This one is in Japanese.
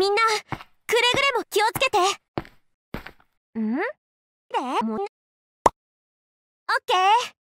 みんなくれぐれも気をつけてんでもオッケー